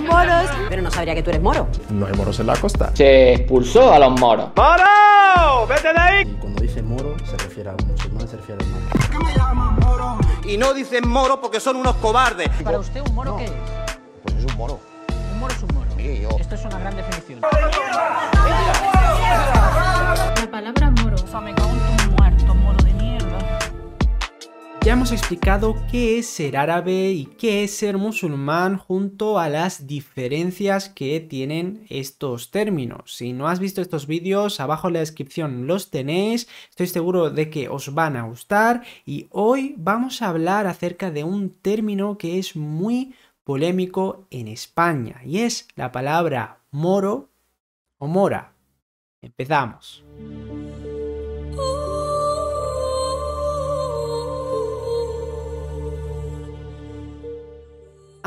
moros. Pero no sabría que tú eres moro. No hay moros en la costa. Se expulsó a los moros. ¡Moro! ¡Vete de ahí! Y cuando dice moro, se refiere a un se refiere a ¿Qué Y no dicen moro porque son unos cobardes. ¿Para usted un moro qué es? Pues es un moro. Un moro es un moro. Esto es una gran definición. La palabra moro. O sea, me cago ya hemos explicado qué es ser árabe y qué es ser musulmán junto a las diferencias que tienen estos términos. Si no has visto estos vídeos, abajo en la descripción los tenéis. Estoy seguro de que os van a gustar y hoy vamos a hablar acerca de un término que es muy polémico en España y es la palabra moro o mora. Empezamos.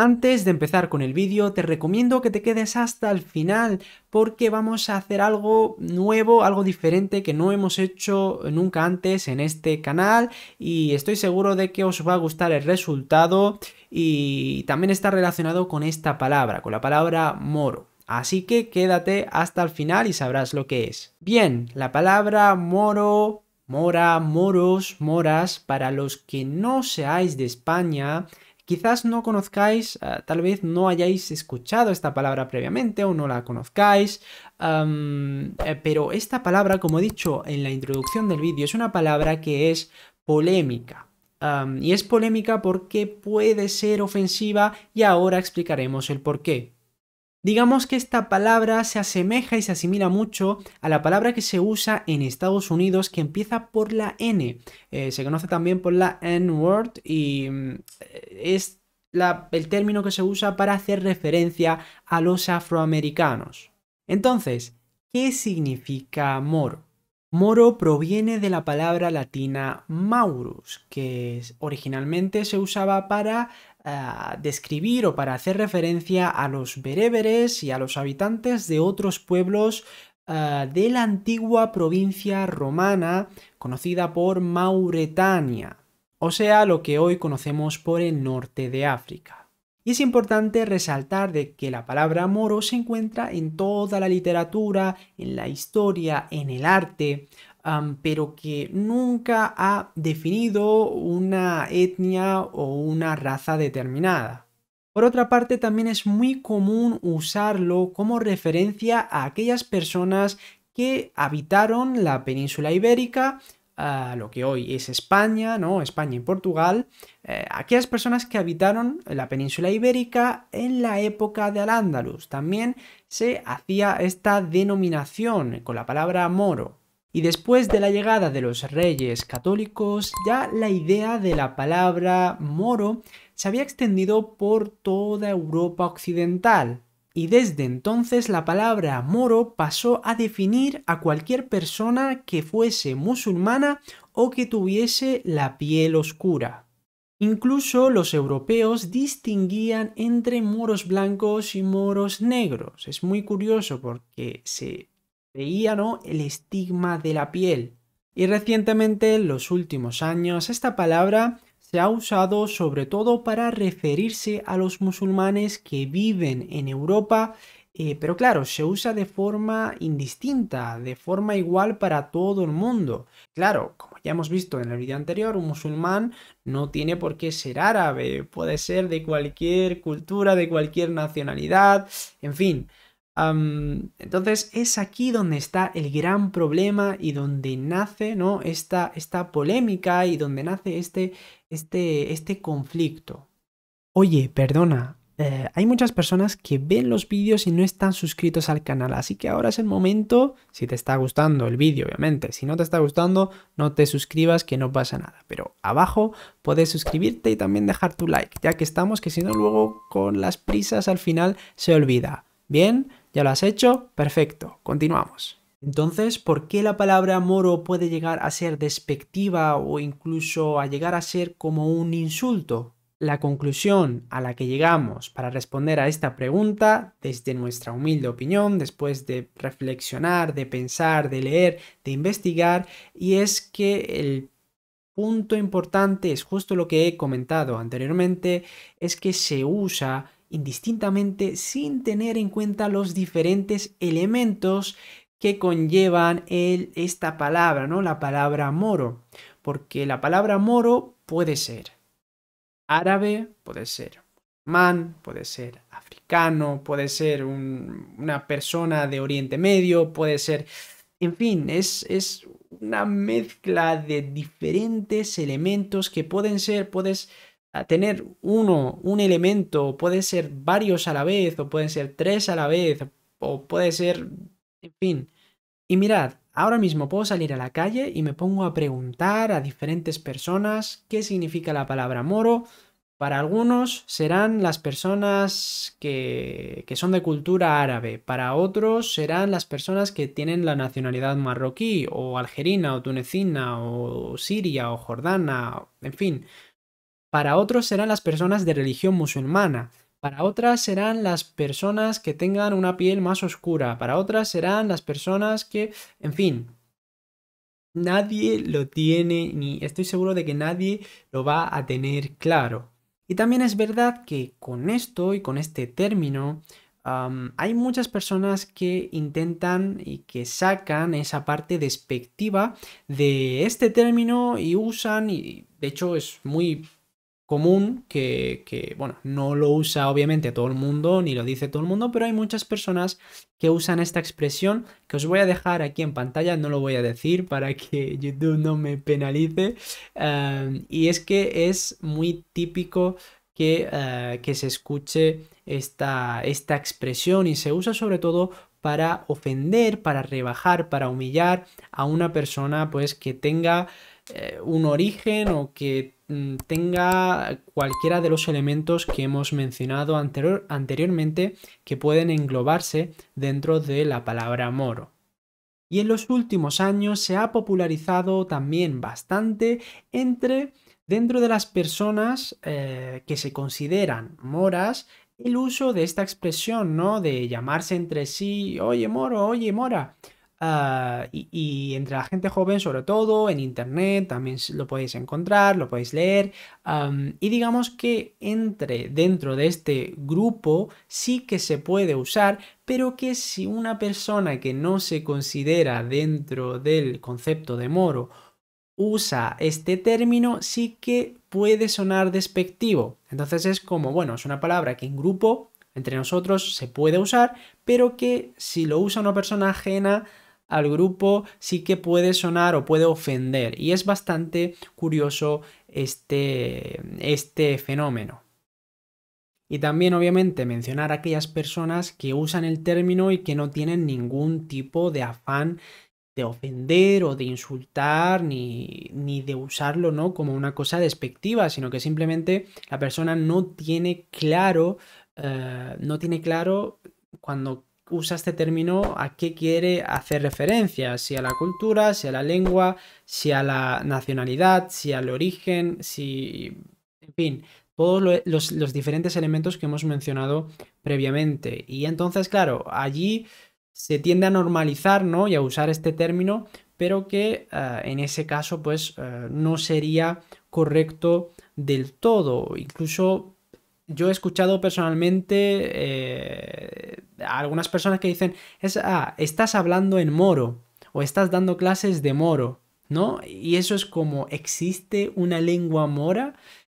Antes de empezar con el vídeo, te recomiendo que te quedes hasta el final porque vamos a hacer algo nuevo, algo diferente que no hemos hecho nunca antes en este canal y estoy seguro de que os va a gustar el resultado y también está relacionado con esta palabra, con la palabra moro. Así que quédate hasta el final y sabrás lo que es. Bien, la palabra moro, mora, moros, moras, para los que no seáis de España, Quizás no conozcáis, eh, tal vez no hayáis escuchado esta palabra previamente o no la conozcáis, eh, pero esta palabra, como he dicho en la introducción del vídeo, es una palabra que es polémica. y es polémica porque puede ser ofensiva y ahora explicaremos el por qué. Digamos que esta palabra se asemeja y se asimila mucho a la palabra que se usa en Estados Unidos que empieza por la N. Eh, se conoce también por la N-word y mm, eh, es el término que se usa para hacer referencia a los afroamericanos. Entonces, ¿qué significa moro? Moro proviene de la palabra latina maurus, que originalmente se usaba para eh, describir o para hacer referencia a los bereberes y a los habitantes de otros pueblos eh, de la antigua provincia romana conocida por Mauretania, o sea, lo que hoy conocemos por el norte de África. Y es importante resaltar de que la palabra moro se encuentra en toda la literatura, en la historia, en el arte, pero que nunca ha definido una etnia o una raza determinada. Por otra parte, también es muy común usarlo como referencia a aquellas personas que habitaron la península ibérica, lo que hoy es España, ¿no? España y Portugal, eh, aquellas personas que habitaron la península ibérica en la época de Al-Ándalus. También se hacía esta denominación con la palabra moro. Y después de la llegada de los reyes católicos, ya la idea de la palabra moro se había extendido por toda Europa occidental. Y desde entonces la palabra moro pasó a definir a cualquier persona que fuese musulmana o que tuviese la piel oscura. Incluso los europeos distinguían entre moros blancos y moros negros. Es muy curioso porque se veía ¿no? el estigma de la piel. Y recientemente, en los últimos años, esta palabra se ha usado sobre todo para referirse a los musulmanes que viven en Europa, eh, pero claro, se usa de forma indistinta, de forma igual para todo el mundo. Claro, como ya hemos visto en el vídeo anterior, un musulmán no tiene por qué ser árabe, puede ser de cualquier cultura, de cualquier nacionalidad, en fin entonces es aquí donde está el gran problema y donde nace ¿no? esta, esta polémica y donde nace este, este, este conflicto. Oye, perdona, eh, hay muchas personas que ven los vídeos y no están suscritos al canal, así que ahora es el momento, si te está gustando el vídeo obviamente, si no te está gustando no te suscribas que no pasa nada, pero abajo puedes suscribirte y también dejar tu like, ya que estamos que si no luego con las prisas al final se olvida. Bien, ¿Ya lo has hecho? Perfecto, continuamos. Entonces, ¿por qué la palabra moro puede llegar a ser despectiva o incluso a llegar a ser como un insulto? La conclusión a la que llegamos para responder a esta pregunta, desde nuestra humilde opinión, después de reflexionar, de pensar, de leer, de investigar, y es que el punto importante es justo lo que he comentado anteriormente, es que se usa indistintamente sin tener en cuenta los diferentes elementos que conllevan esta palabra, ¿no? La palabra moro, porque la palabra moro puede ser árabe, puede ser man, puede ser africano, puede ser una persona de Oriente Medio, puede ser... En fin, es, es una mezcla de diferentes elementos que pueden ser, puedes tener uno, un elemento, puede ser varios a la vez, o pueden ser tres a la vez, o puede ser, en fin. Y mirad, ahora mismo puedo salir a la calle y me pongo a preguntar a diferentes personas qué significa la palabra moro. Para algunos serán las personas que, que son de cultura árabe, para otros serán las personas que tienen la nacionalidad marroquí o algerina o tunecina o siria o jordana, en fin, para otros serán las personas de religión musulmana, para otras serán las personas que tengan una piel más oscura, para otras serán las personas que, en fin, nadie lo tiene ni estoy seguro de que nadie lo va a tener claro. Y también es verdad que con esto y con este término hay muchas personas que intentan y que sacan esa parte despectiva de este término y usan, y de hecho es muy común que, bueno, no lo usa obviamente todo el mundo, ni lo dice todo el mundo, pero hay muchas personas que usan esta expresión que os voy a dejar aquí en pantalla, no lo voy a decir para que YouTube no me penalice, eh, y es que es muy típico que, eh, que se escuche esta, esta expresión y se usa sobre todo para ofender, para rebajar, para humillar a una persona pues que tenga eh, un origen o que mm, tenga cualquiera de los elementos que hemos mencionado anterior, anteriormente que pueden englobarse dentro de la palabra moro. Y en los últimos años se ha popularizado también bastante entre dentro de las personas eh, que se consideran moras el uso de esta expresión, ¿no? De llamarse entre sí, oye moro, oye mora. Ah, y, entre la gente joven, sobre todo, en internet también lo podéis encontrar, lo podéis leer. y digamos que entre dentro de este grupo sí que se puede usar, pero que si una persona que no se considera dentro del concepto de moro usa este término, sí que puede sonar despectivo. Entonces es como, bueno, es una palabra que en grupo, entre nosotros, se puede usar, pero que si lo usa una persona ajena al grupo, sí que puede sonar o puede ofender. Y es bastante curioso este, este fenómeno. Y también obviamente mencionar a aquellas personas que usan el término y que no tienen ningún tipo de afán de ofender o de insultar ni, de usarlo ¿no? como una cosa despectiva, sino que simplemente la persona no tiene claro, eh, no tiene claro cuando usa este término a qué quiere hacer referencia, si a la cultura, si a la lengua, si a la nacionalidad, si al origen, si... En fin, todos los, los diferentes elementos que hemos mencionado previamente. Y entonces, claro, allí se tiende a normalizar, ¿no? Y a usar este término, pero que eh, en ese caso, pues, eh, no sería correcto del todo. Incluso yo he escuchado personalmente eh, a algunas personas que dicen, es, ah, estás hablando en moro o estás dando clases de moro, ¿no? Y eso es como, ¿existe una lengua mora?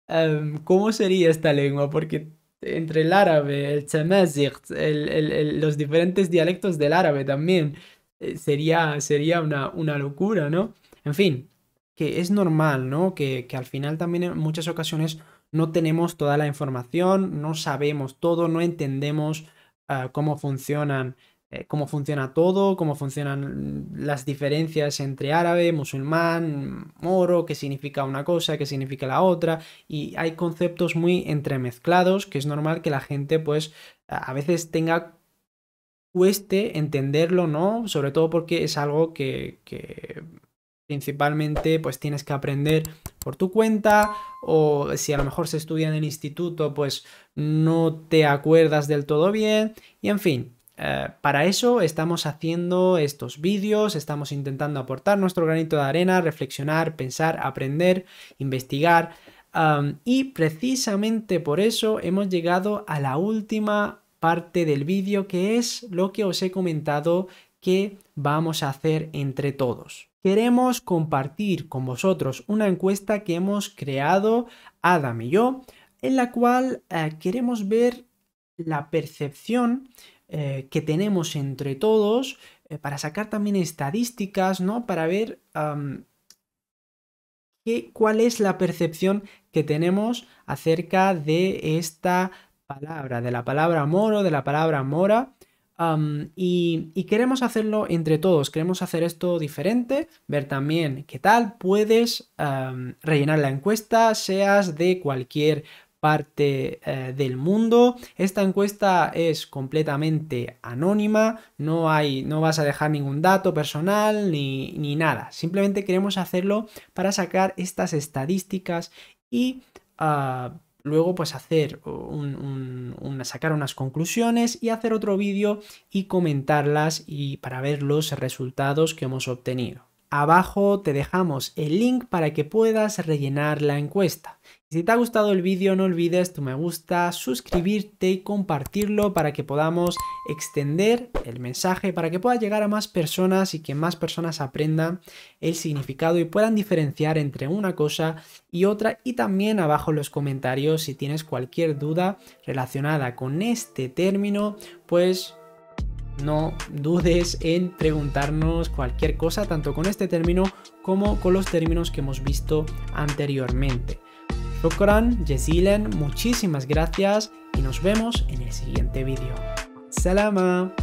Em, ¿Cómo sería esta lengua? Porque entre el árabe, el los diferentes dialectos del árabe también. Eh, sería sería una, una locura, ¿no? En fin, que es normal, ¿no? Que, al final también en muchas ocasiones no tenemos toda la información, no sabemos todo, no entendemos ah, cómo funcionan eh, cómo funciona todo, cómo funcionan las diferencias entre árabe, musulmán, moro, qué significa una cosa, qué significa la otra, y hay conceptos muy entremezclados que es normal que la gente pues a veces tenga cueste entenderlo, ¿no? Sobre todo porque es algo que, que, principalmente pues tienes que aprender por tu cuenta o si a lo mejor se estudia en el instituto pues no te acuerdas del todo bien y en fin, eh, para eso estamos haciendo estos vídeos, estamos intentando aportar nuestro granito de arena, reflexionar, pensar, aprender, investigar. y precisamente por eso hemos llegado a la última parte del vídeo que es lo que os he comentado que vamos a hacer entre todos. Queremos compartir con vosotros una encuesta que hemos creado Adam y yo, en la cual eh, queremos ver la percepción eh, que tenemos entre todos, eh, para sacar también estadísticas, ¿no? Para ver cuál es la percepción que tenemos acerca de esta palabra, de la palabra moro, de la palabra mora. y, queremos hacerlo entre todos, queremos hacer esto diferente, ver también qué tal puedes rellenar la encuesta, seas de cualquier parte eh, del mundo. Esta encuesta es completamente anónima, no, hay, no vas a dejar ningún dato personal ni, nada. Simplemente queremos hacerlo para sacar estas estadísticas y ah, luego pues hacer sacar unas conclusiones y hacer otro vídeo y comentarlas y para ver los resultados que hemos obtenido. Abajo te dejamos el link para que puedas rellenar la encuesta. Si te ha gustado el vídeo no olvides tu me gusta, suscribirte y compartirlo para que podamos extender el mensaje, para que pueda llegar a más personas y que más personas aprendan el significado y puedan diferenciar entre una cosa y otra. Y también abajo en los comentarios si tienes cualquier duda relacionada con este término, pues no dudes en preguntarnos cualquier cosa, tanto con este término como con los términos que hemos visto anteriormente. Shukran, Yezilen, muchísimas gracias y nos vemos en el siguiente vídeo. Salama.